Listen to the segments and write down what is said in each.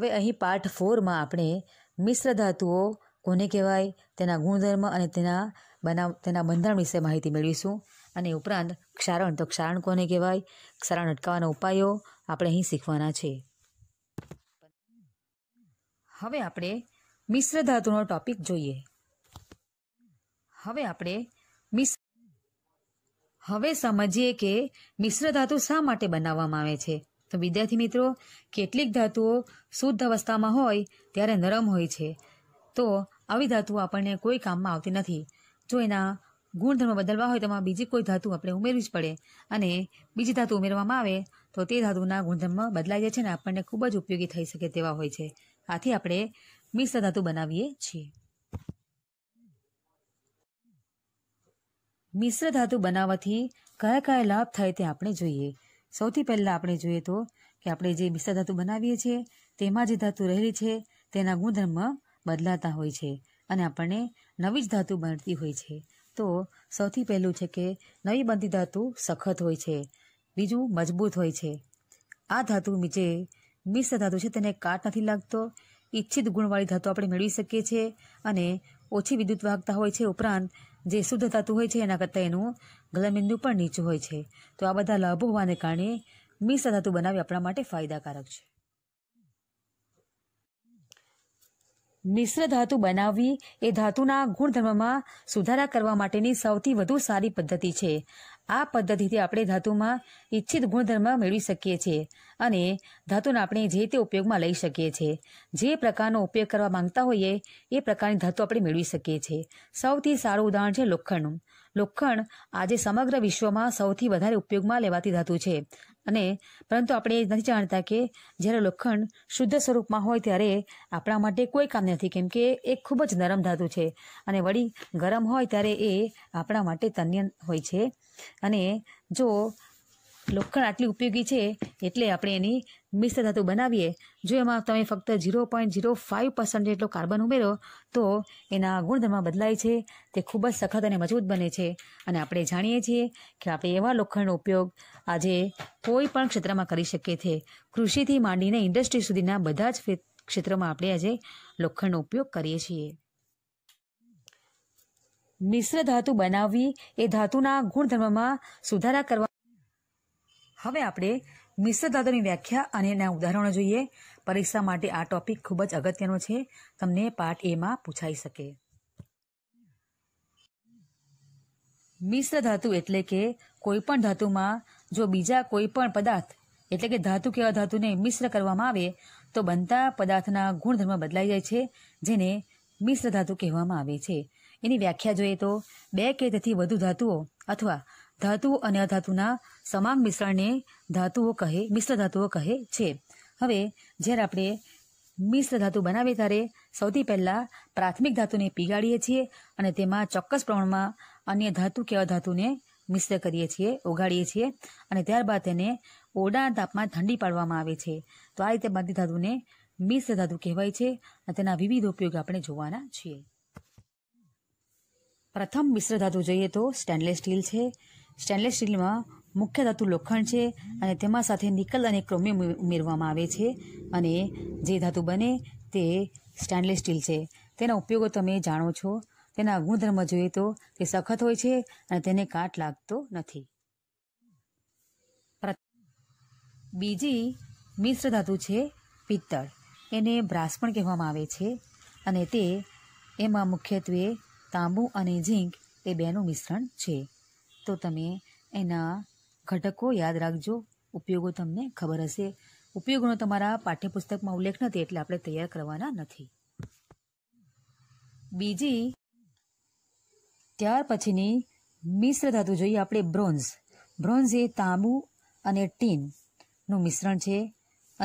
હવે અહીં પાર્ટ ફોરમાં આપણે મિશ્ર ધાતુઓ કોને કહેવાય તેના ગુણધર્મ અને તેના બનાવ તેના બંધારણ વિશે માહિતી મેળવીશું અને ઉપરાંત ક્ષારણ તો ક્ષારણ કોને કહેવાય ક્ષારણ અટકાવવાના ઉપાયો આપણે અહીં શીખવાના છે હવે આપણે મિશ્ર ધાતુનો ટોપિક જોઈએ હવે આપણે મિશ્ર હવે સમજીએ કે મિશ્ર ધાતુ શા માટે બનાવવામાં આવે છે તો વિદ્યાર્થી મિત્રો કેટલીક ધાતુઓ શુદ્ધ અવસ્થામાં હોય ત્યારે નરમ હોય છે તો આવી ધાતુઓ આપણને કોઈ કામમાં આવતી નથી જો એના ગુણધર્મ બદલવા હોય તો એમાં બીજી કોઈ ધાતુ આપણે ઉમેરવી જ પડે અને બીજી ધાતુ ઉમેરવામાં આવે તો તે ધાતુના ગુણધર્મ બદલાઈ જાય છે અને આપણને ખૂબ જ ઉપયોગી થઈ શકે તેવા હોય છે આથી આપણે મિશ્ર ધાતુ બનાવીએ છીએ મિશ્ર ધાતુ બનાવવાથી કયા કયા લાભ થાય તે આપણે જોઈએ સૌથી પહેલાં આપણે જોઈએ તો કે આપણે જે મિશ્ર ધાતુ બનાવીએ છીએ તેમાં જે ધાતુ રહેલી છે તેના ગુણધર્મ બદલાતા હોય છે અને આપણને નવી જ ધાતુ બનતી હોય છે તો સૌથી પહેલું છે કે નવી બનતી ધાતુ સખત હોય છે બીજું મજબૂત હોય છે આ ધાતુ જે મિશ્ર ધાતુ છે તેને કાટ નથી લાગતો ઈચ્છિત ગુણવાળી ધાતુ આપણે મેળવી શકીએ છીએ અને ઓછી વિદ્યુત વાહકતા હોય છે ઉપરાંત જે શુદ્ધ થતું હોય છે એના કરતાં એનું ગલનબિંદુ પણ નીચું હોય છે તો આ બધા લાભો હોવાને કારણે મિશ્ર ધાતુ બનાવી આપણા માટે ફાયદાકારક છે મિશ્ર ધાતુ બનાવવી એ ધાતુના ગુણધર્મમાં સુધારા કરવા માટેની સૌથી વધુ સારી પદ્ધતિ છે આ પદ્ધતિથી આપણે ધાતુમાં ઈચ્છિત ગુણધર્મ મેળવી શકીએ છીએ અને ધાતુને આપણે જે તે ઉપયોગમાં લઈ શકીએ છીએ જે પ્રકારનો ઉપયોગ કરવા માંગતા હોઈએ એ પ્રકારની ધાતુ આપણે મેળવી શકીએ છીએ સૌથી સારું ઉદાહરણ છે લોખંડનું લોખંડ આજે સમગ્ર વિશ્વમાં સૌથી વધારે ઉપયોગમાં લેવાતી ધાતુ છે અને પરંતુ આપણે એ નથી જાણતા કે જ્યારે લોખંડ શુદ્ધ સ્વરૂપમાં હોય ત્યારે આપણા માટે કોઈ કામ નથી કેમ કે એ ખૂબ જ નરમ ધાતુ છે અને વળી ગરમ હોય ત્યારે એ આપણા માટે તન્ય હોય છે અને જો લોખંડ આટલી ઉપયોગી છે એટલે આપણે એની મિશ્ર ધાતુ બનાવીએ જો એમાં તમે ફક્ત zero point zero five percent જેટલો કાર્બન ઉમેરો તો એના ગુણધર્મમાં બદલાય છે તે ખૂબ જ સખત અને મજબૂત બને છે અને આપણે જાણીએ છીએ કે આપણે એવા લોખંડનો ઉપયોગ આજે કોઈ પણ ક્ષેત્રમાં કરી શકીએ છીએ કૃષિથી માંડીને ઇન્ડસ્ટ્રી સુધીના બધા જ ક્ષેત્રોમાં આપણે આજે લોખંડનો ઉપયોગ કરીએ છીએ મિશ્ર ધાતુ બનાવવી એ ધાતુના ગુણધર્મમાં સુધારા કરવા હવે આપણે મિશ્ર ધાતુની વ્યાખ્યા અને એના ઉદાહરણો જોઈએ પરીક્ષા માટે આ ટોપિક ખૂબ જ અગત્યનો છે તમને પાર્ટ એમાં પૂછાઈ શકે મિશ્ર ધાતુ એટલે કે કોઈપણ ધાતુમાં જો બીજા કોઈપણ પદાર્થ એટલે કે ધાતુ કેવા ધાતુને મિશ્ર કરવામાં આવે તો બનતા પદાર્થના ગુણધર્મ બદલાઈ જાય છે જેને મિશ્ર ધાતુ કહેવામાં આવે છે એની વ્યાખ્યા જોઈએ તો બે કે તેથી વધુ ધાતુઓ અથવા ધાતુ અને અધાતુના સમાન મિશ્રણને ધાતુઓ કહે મિશ્ર ધાતુઓ કહે છે હવે જ્યારે આપણે મિશ્ર ધાતુ બનાવીએ ત્યારે સૌથી પહેલાં પ્રાથમિક ધાતુને પીગાળીએ છીએ અને તેમાં ચોક્કસ પ્રમાણમાં અન્ય ધાતુ કે અધાતુને મિશ્ર કરીએ છીએ ઓગાળીએ છીએ અને ત્યારબાદ તેને ઓરડાના તાપમાં ઠંડી પાડવામાં આવે છે તો આ રીતે બધી ધાતુને મિશ્ર ધાતુ કહેવાય છે અને તેના વિવિધ ઉપયોગ આપણે જોવાના છીએ પ્રથમ મિશ્ર ધાતુ જોઈએ તો સ્ટેનલેસ સ્ટીલ છે સ્ટેનલેસ સ્ટીલમાં મુખ્ય ધાતુ લોખંડ છે અને તેમાં સાથે નિકલ અને ક્રોમિયમ ઉમેરવામાં આવે છે અને જે ધાતુ બને તે સ્ટેનલેસ સ્ટીલ છે તેના ઉપયોગો તમે જાણો છો તેના ગુણધર્મ જોઈએ તો તે સખત હોય છે અને તેને કાટ લાગતો નથી બીજી મિશ્ર ધાતુ છે પિત્તળ એને બ્રાસ પણ કહેવામાં આવે છે અને તે એમાં મુખ્યત્વે તાંબુ અને ઝીંક એ બેનું મિશ્રણ છે તો તમે એના ઘટકો યાદ રાખજો ઉપયોગો તમને ખબર હશે ઉપયોગોનો તમારા પાઠ્યપુસ્તકમાં ઉલ્લેખ નથી એટલે આપણે તૈયાર કરવાના નથી બીજી ત્યાર પછીની મિશ્ર ધાતુ જોઈએ આપણે બ્રોન્ઝ બ્રોન્ઝ એ તાંબુ અને ટીનનું મિશ્રણ છે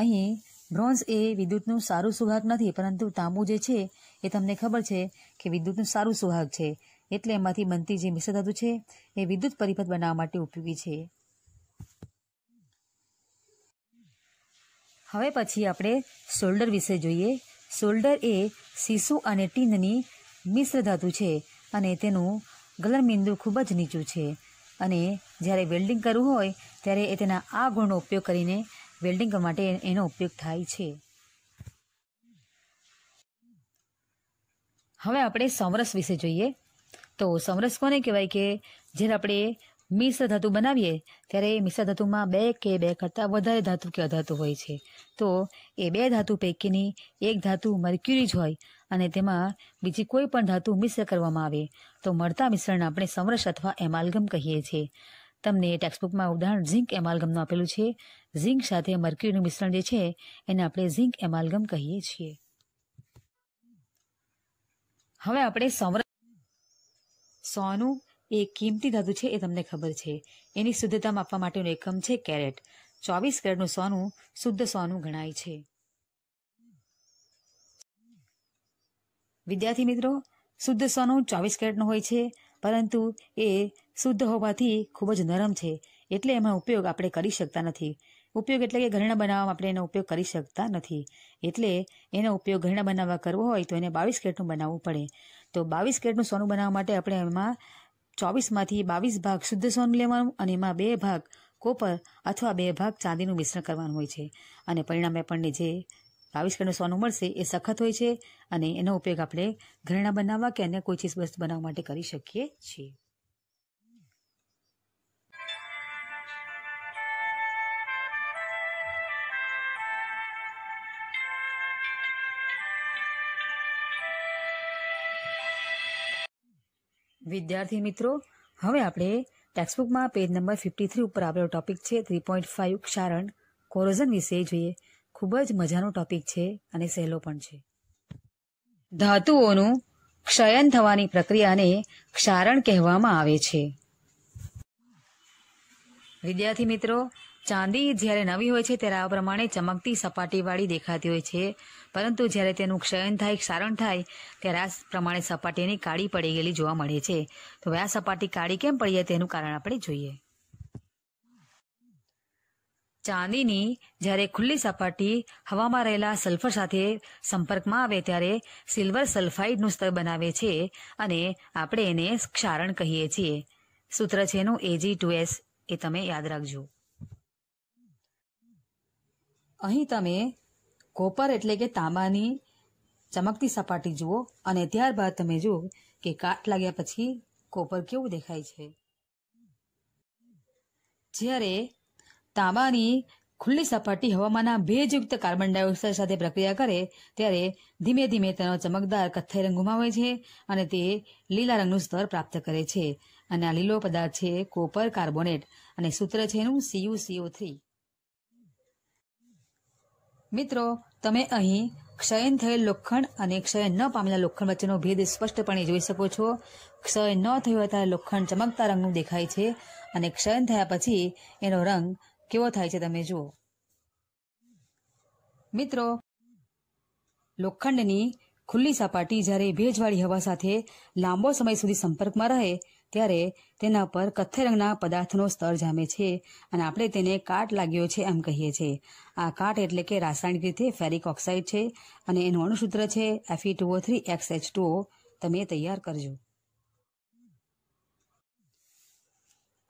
અહીં બ્રોન્ઝ એ વિદ્યુતનું સારું સુવાહક નથી પરંતુ તાંબુ જે છે એ તમને ખબર છે કે વિદ્યુતનું સારું સુવાહક છે એટલે એમાંથી બનતી જે મિશ્રધાતુ છે એ વિદ્યુત પરિપથ બનાવવા માટે ઉપયોગી છે હવે પછી આપણે સોલ્ડર વિશે જોઈએ સોલ્ડર એ સીસુ અને ટીનની મિશ્રધાતુ છે અને તેનું ગલનબિંદુ ખૂબ જ નીચું છે અને જ્યારે વેલ્ડિંગ કરવું હોય ત્યારે એ તેના આ ગુણનો ઉપયોગ કરીને વેલ્ડિંગ માટે એનો ઉપયોગ થાય છે હવે આપણે સમરસ વિશે જોઈએ તો સમરસ કોને કહેવાય કે જ્યારે આપણે મિશ્ર ધાતુ બનાવીએ ત્યારે મિશ્ર ધાતુમાં બે કે બે કરતાં વધારે ધાતુ કે અધાતુ હોય છે તો એ બે ધાતુ પૈકીની એક ધાતુ મર્ક્યુરી જ હોય અને તેમાં બીજી કોઈ પણ ધાતુ મિશ્ર કરવામાં આવે તો મળતા મિશ્રણને આપણે સમરસ અથવા એમાલગમ કહીએ છીએ તમને ટેક્સ્ટબુકમાં ઉદાહરણ ઝીંક એમાલગમનું આપેલું છે ઝીંક સાથે મર્ક્યુરીનું મિશ્રણ જે છે એને આપણે ઝીંક એમાલગમ કહીએ છીએ હવે આપણે સમર સોનું એ કિંમતી ધાતુ છે એ તમને ખબર છે એની શુદ્ધતા માપવા માટેનું એકમ છે કેરેટ ચોવીસ કેરેટનું સોનું શુદ્ધ સોનું ગણાય છે વિદ્યાર્થી મિત્રો શુદ્ધ સોનું ચોવીસ કેરેટનું હોય છે પરંતુ એ શુદ્ધ હોવાથી ખૂબ જ નરમ છે એટલે એમાં ઉપયોગ આપણે કરી શકતા નથી ઉપયોગ એટલે કે ઘરેણાં બનાવવા આપણે એનો ઉપયોગ કરી શકતા નથી એટલે એનો ઉપયોગ ઘરેણાં બનાવવા કરવો હોય તો એને બાવીસ કેરેટનું બનાવવું પડે તો બાવીસ કેરેટનું સોનું બનાવવા માટે આપણે એમાં ચોવીસમાંથી બાવીસ ભાગ શુદ્ધ સોનું લેવાનું અને એમાં બે ભાગ કોપર અથવા બે ભાગ ચાંદીનું મિશ્રણ કરવાનું હોય છે અને પરિણામે આપણને જે બાવીસ કિલો સોનું મળશે એ સખત હોય છે અને એનો ઉપયોગ આપણે ઘરેણાં બનાવવા કે અન્ય કોઈ ચીજ વસ્તુ બનાવવા માટે કરી શકીએ છીએ વિદ્યાર્થી મિત્રો હવે આપણે ટેક્સ્ટબુકમાં પેજ નંબર ફિફ્ટી થ્રી ઉપર આપણો ટોપિક છે થ્રી પોઈન્ટ ફાઇવ ક્ષારણ કોરોઝન વિશે જોઈએ ખૂબ જ મજાનો ટોપિક છે અને સહેલો પણ છે ધાતુઓનું ક્ષયન થવાની પ્રક્રિયાને ક્ષારણ કહેવામાં આવે છે વિદ્યાર્થી મિત્રો ચાંદી જ્યારે નવી હોય છે ત્યારે આ પ્રમાણે ચમકતી સપાટીવાળી દેખાતી હોય છે પરંતુ જ્યારે તેનું ક્ષયન થાય ક્ષારણ થાય ત્યારે આ પ્રમાણે સપાટીની કાળી પડી ગયેલી જોવા મળે છે તો આ સપાટી કાળી કેમ પડી જાય તેનું કારણ આપણે જોઈએ ચાંદીની જ્યારે ખુલ્લી સપાટી હવામાં રહેલા સલ્ફર સાથે સંપર્કમાં આવે ત્યારે સિલ્વર સલ્ફાઇડનું સ્તર બનાવે છે અને આપણે એને ક્ષારણ કહીએ છીએ સૂત્ર છે એનું એજી ટુ એસ એ તમે યાદ રાખજો અહીં તમે કોપર એટલે કે તાંબાની ચમકતી સપાટી જુઓ અને ત્યારબાદ તમે જુઓ કે કાટ લાગ્યા પછી કોપર કેવું દેખાય છે જ્યારે તાંબાની ખુલ્લી સપાટી હવામાંના ભેજયુક્ત કાર્બન ડાયોક્સાઇડ સાથે પ્રક્રિયા કરે ત્યારે ધીમે ધીમે તેનો ચમકદાર કથ્થઈ રંગ ગુમાવે છે અને તે લીલા રંગનું સ્તર પ્રાપ્ત કરે છે અને આ લીલો પદાર્થ છે કોપર કાર્બોનેટ અને સૂત્ર છે એનું સીયુ સીઓ થ્રી મિત્રો તમે અહીં ક્ષયન થયેલ લોખંડ અને ક્ષય ન પામેલા લોખંડ વચ્ચેનો ભેદ સ્પષ્ટપણે જોઈ શકો છો ક્ષય ન થયો ત્યારે લોખંડ ચમકતા રંગનું દેખાય છે અને ક્ષયન થયા પછી એનો રંગ કેવો થાય છે તમે જુઓ મિત્રો લોખંડની ખુલ્લી સપાટી જ્યારે ભેજવાળી હવા સાથે લાંબો સમય સુધી સંપર્કમાં રહે ત્યારે તેના પર કથ્થે રંગના પદાર્થનો સ્તર જામે છે અને આપણે તેને કાટ લાગ્યો છે એમ કહીએ છીએ આ કાટ એટલે કે રાસાયણિક રીતે ફેરિક ઓક્સાઇડ છે અને એનું અણુસૂત્ર છે FE two O three X H two O તમે તૈયાર કરજો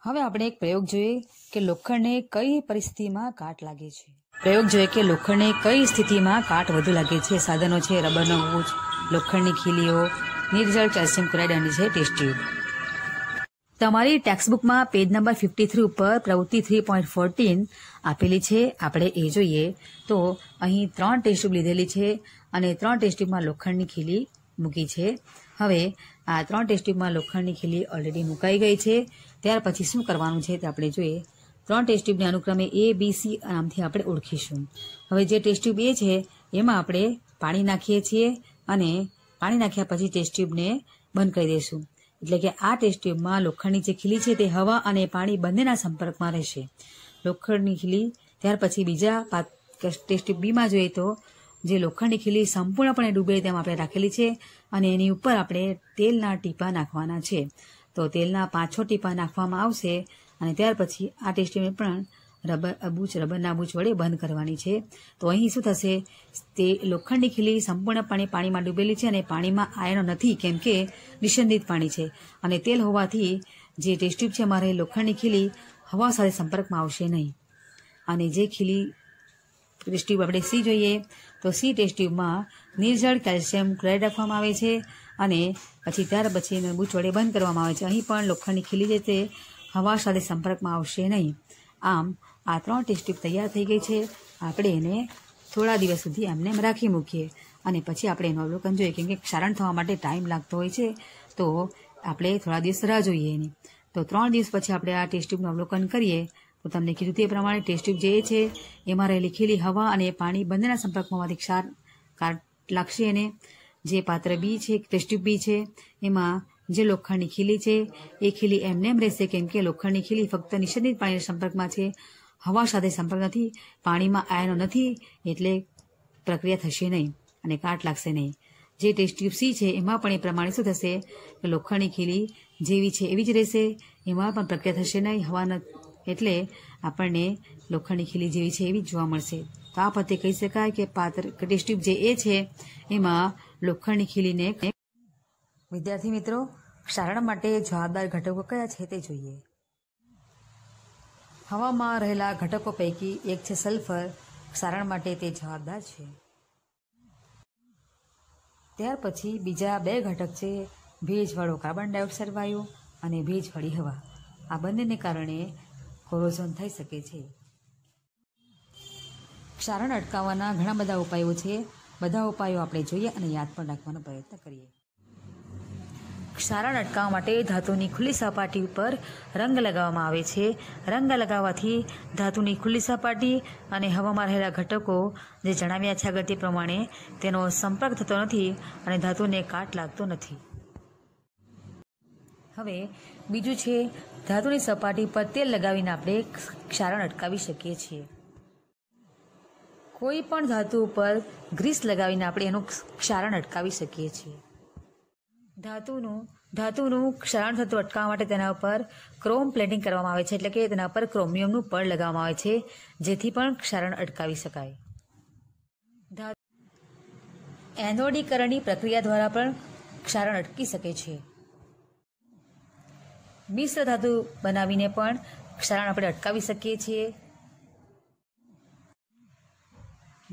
હવે આપણે એક પ્રયોગ જોઈએ કે લોખંડને કઈ પરિસ્થિતિમાં કાટ લાગે છે પ્રયોગ જોઈએ કે લોખંડને કઈ સ્થિતિમાં કાટ વધુ લાગે છે સાધનો છે રબરનો ઉચ લોખંડની ખીલીઓ નિર્જળ કેલ્શિયમ ક્લોરાઇડ અને છે ટેસ્ટ ટ્યુબ તમારી ટેક્સ્ટબુકમાં પેજ નંબર ફિફ્ટી થ્રી ઉપર પ્રવૃત્તિ થ્રી પોઈન્ટ ફોર્ટીન આપેલી છે આપણે એ જોઈએ તો અહીં ત્રણ ટેસ્ટ ટ્યુબ લીધેલી છે અને ત્રણ ટેસ્ટ ટ્યુબમાં લોખંડની ખીલી મૂકી છે હવે આ ત્રણ ટેસ્ટ ટ્યુબમાં લોખંડની ખીલી ઓલરેડી મુકાઈ ગઈ છે ત્યાર પછી શું કરવાનું છે તે આપણે જોઈએ ત્રણ ટેસ્ટ ટ્યુબને અનુક્રમે એ બી સી નામથી આપણે ઓળખીશું હવે જે ટેસ્ટ ટ્યુબ એ છે એમાં આપણે પાણી નાખીએ છીએ અને પાણી નાખ્યા પછી ટેસ્ટ ટ્યુબને બંધ કરી દઈશું એટલે કે આ ટેસ્ટ ટ્યુબમાં લોખંડની જે ખીલી છે તે હવા અને પાણી બંનેના સંપર્કમાં રહેશે લોખંડની ખીલી ત્યાર પછી બીજા ટેસ્ટ ટ્યુબ બીમાં જોઈએ તો જે લોખંડની ખીલી સંપૂર્ણપણે ડૂબે તેમ આપણે રાખેલી છે અને એની ઉપર આપણે તેલના ટીપા નાખવાના છે તો તેલના પાંચ છ ટીપા નાખવામાં આવશે અને ત્યાર પછી આ ટેસ્ટ ટ્યુબને પણ રબર બૂચ રબરના બૂચ વડે બંધ કરવાની છે તો અહીં શું થશે તે લોખંડની ખીલી સંપૂર્ણપણે પાણીમાં ડૂબેલી છે અને પાણીમાં આયનો નથી કેમ કે નિષંદિત પાણી છે અને તેલ હોવાથી જે ટેસ્ટ્યુબ છે મારે લોખંડની ખીલી હવા સાથે સંપર્કમાં આવશે નહીં અને જે ખીલી ટેસ્ટ્યુબ આપણે સી જોઈએ તો સી ટેસ્ટ્યુબમાં નિર્જળ કેલ્શિયમ ક્લોરાઇડ રાખવામાં આવે છે અને પછી ત્યાર પછી એને બૂચ વડે બંધ કરવામાં આવે છે અહીં પણ લોખંડની ખીલી જે તે હવા સાથે સંપર્કમાં આવશે નહીં આમ આ ત્રણ ટેસ્ટ તૈયાર થઈ ગઈ છે આપણે એને થોડા દિવસ સુધી એમને એમ રાખી મૂકીએ અને પછી આપણે એનું અવલોકન જોઈએ કેમ કે ક્ષારણ થવા માટે ટાઈમ લાગતો હોય છે તો આપણે થોડા દિવસ રાહ જોઈએ એની તો ત્રણ દિવસ પછી આપણે આ ટેસ્ટ અવલોકન કરીએ તો તમને કીધું એ પ્રમાણે ટેસ્ટ જે છે એમાં રહેલી ખીલી હવા અને પાણી બંનેના સંપર્કમાંથી ક્ષાર કાર લાગશે એને જે પાત્ર બી છે ટેસ્ટ ટ્યુબ બી છે એમાં જે લોખંડની ખીલી છે એ ખીલી એમને એમ રહેશે કેમ કે લોખંડની ખીલી ફક્ત નિષેધિત પાણીના સંપર્કમાં છે હવા સાથે સંપર્ક નથી પાણીમાં આયનો નથી એટલે પ્રક્રિયા થશે નહીં અને કાટ લાગશે નહીં જે ટેસ્ટ ટ્યુબ સી છે એમાં પણ એ પ્રમાણે શું થશે કે લોખંડની ખીલી જેવી છે એવી જ રહેશે એમાં પણ પ્રક્રિયા થશે નહીં હવાના એટલે આપણને લોખંડની ખીલી જેવી છે એવી જ જોવા મળશે તો આ પદ્ધતિ કહી શકાય કે પાત્ર ટેસ્ટ ટ્યુબ જે એ છે એમાં લોખંડની ખીલીને વિદ્યાર્થી મિત્રો શારણ માટે જવાબદાર ઘટકો કયા છે તે જોઈએ હવામાં રહેલા ઘટકો પૈકી એક છે સલ્ફર સારણ માટે તે જવાબદાર છે ત્યાર પછી બીજા બે ઘટક છે ભેજવાળો કાર્બન ડાયોક્સાઇડ વાયુ અને ભેજવાળી હવા આ બંનેને કારણે કોરોઝન થઈ શકે છે ક્ષારણ અટકાવવાના ઘણા બધા ઉપાયો છે બધા ઉપાયો આપણે જોઈએ અને યાદ પણ રાખવાનો પ્રયત્ન કરીએ ક્ષારણ અટકાવવા માટે ધાતુની ખુલ્લી સપાટી ઉપર રંગ લગાવવામાં આવે છે રંગ લગાવવાથી ધાતુની ખુલ્લી સપાટી અને હવામાં રહેલા ઘટકો જે જણાવ્યા છે આગળ તે પ્રમાણે તેનો સંપર્ક થતો નથી અને ધાતુને કાટ લાગતો નથી હવે બીજું છે ધાતુની સપાટી પર તેલ લગાવીને આપણે ક્ષારણ અટકાવી શકીએ છીએ કોઈ પણ ધાતુ ઉપર ગ્રીસ લગાવીને આપણે એનું ક્ષારણ અટકાવી શકીએ છીએ ધાતુનું ધાતુનું ક્ષરણ થતું અટકાવવા માટે તેના ઉપર ક્રોમ પ્લેટિંગ કરવામાં આવે છે એટલે કે તેના ઉપર ક્રોમિયમનું પડ લગાવવામાં આવે છે જેથી પણ ક્ષરણ અટકાવી શકાય એનોડીકરણની પ્રક્રિયા દ્વારા પણ ક્ષારણ અટકી શકે છે મિશ્ર ધાતુ બનાવીને પણ ક્ષારણ આપણે અટકાવી શકીએ છીએ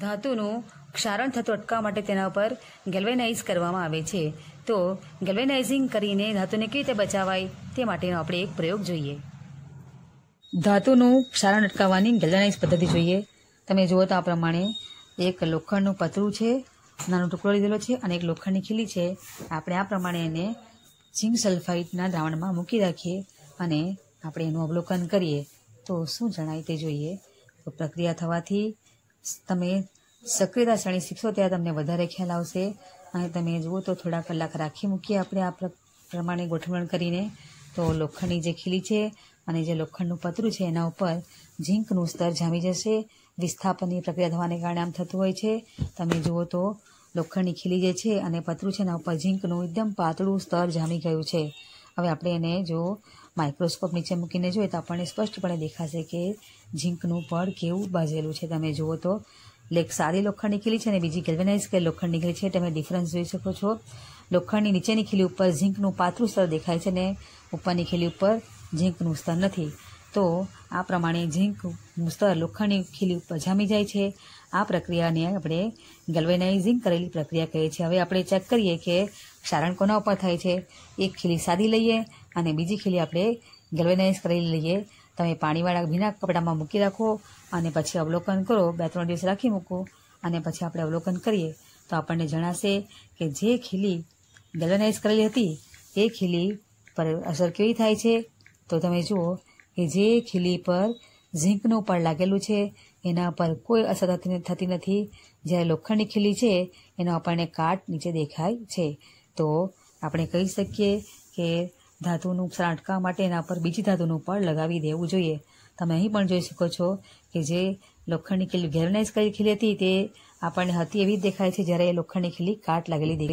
ધાતુનું ક્ષારણ થતું અટકાવવા માટે તેના ઉપર ગેલ્વેનાઇઝ કરવામાં આવે છે તો ગલ્વેનાઇઝિંગ કરીને ધાતુને કેવી રીતે બચાવાય તે માટેનો આપણે એક પ્રયોગ જોઈએ ધાતુનું ક્ષારણ અટકાવવાની ગલ્વેનાઇઝ પદ્ધતિ જોઈએ તમે જુઓ તો આ પ્રમાણે એક લોખંડનું પતરું છે નાનો ટુકડો લીધેલો છે અને એક લોખંડની ખીલી છે આપણે આ પ્રમાણે એને ઝીંક સલ્ફાઇડના દ્રાવણમાં મૂકી રાખીએ અને આપણે એનું અવલોકન કરીએ તો શું જણાય તે જોઈએ તો પ્રક્રિયા થવાથી તમે સક્રિયતા શ્રેણી શીખશો ત્યારે તમને વધારે ખ્યાલ આવશે અને તમે જુઓ તો થોડા કલાક રાખી મૂકીએ આપણે આ પ્રમાણે ગોઠવણ કરીને તો લોખંડની જે ખીલી છે અને જે લોખંડનું પતરું છે એના ઉપર ઝીંકનું સ્તર જામી જશે વિસ્થાપનની પ્રક્રિયા થવાને કારણે આમ થતું હોય છે તમે જુઓ તો લોખંડની ખીલી જે છે અને પતરું છે એના ઉપર ઝીંકનું એકદમ પાતળું સ્તર જામી ગયું છે હવે આપણે એને જો માઇક્રોસ્કોપ નીચે મૂકીને જોઈએ તો આપણને સ્પષ્ટપણે દેખાશે કે ઝીંકનું પડ કેવું બાજેલું છે તમે જુઓ તો લેક સારી લોખંડની ખીલી છે અને બીજી ગેલ્વેનાઇઝ કે લોખંડની ખીલી છે તમે ડિફરન્સ જોઈ શકો છો લોખંડની નીચેની ખીલી ઉપર ઝીંકનું પાતળું સ્તર દેખાય છે અને ઉપરની ખીલી ઉપર ઝીંકનું સ્તર નથી તો આ પ્રમાણે ઝીંકનું સ્તર લોખંડની ખીલી ઉપર જામી જાય છે આ પ્રક્રિયાને આપણે ગેલ્વેનાઇઝિંગ કરેલી પ્રક્રિયા કહીએ છીએ હવે આપણે ચેક કરીએ કે ક્ષારણ કોના ઉપર થાય છે એક ખીલી સાદી લઈએ અને બીજી ખીલી આપણે ગેલ્વેનાઇઝ કરેલી લઈએ તમે પાણીવાળા ભીના કપડામાં મૂકી રાખો અને પછી અવલોકન કરો બે ત્રણ દિવસ રાખી મૂકો અને પછી આપણે અવલોકન કરીએ તો આપણને જણાશે કે જે ખીલી ગેલનાઇઝ કરેલી હતી એ ખીલી પર અસર કેવી થાય છે તો તમે જુઓ કે જે ખીલી પર ઝીંકનું પણ લાગેલું છે એના પર કોઈ અસર થતી નથી જ્યારે લોખંડની ખીલી છે એનો આપણને કાટ નીચે દેખાય છે તો આપણે કહી શકીએ કે ધાતુનું ત્રાટકા માટે એના પર બીજી ધાતુનું પડ લગાવી દેવું જોઈએ તમે અહીં પણ જોઈ શકો છો કે જે લોખંડની ખીલી ગેરનાઇઝ કરી ખીલી હતી તે આપણને હતી એવી દેખાય છે જ્યારે એ લોખંડની ખીલી કાટ લાગેલી દેખાય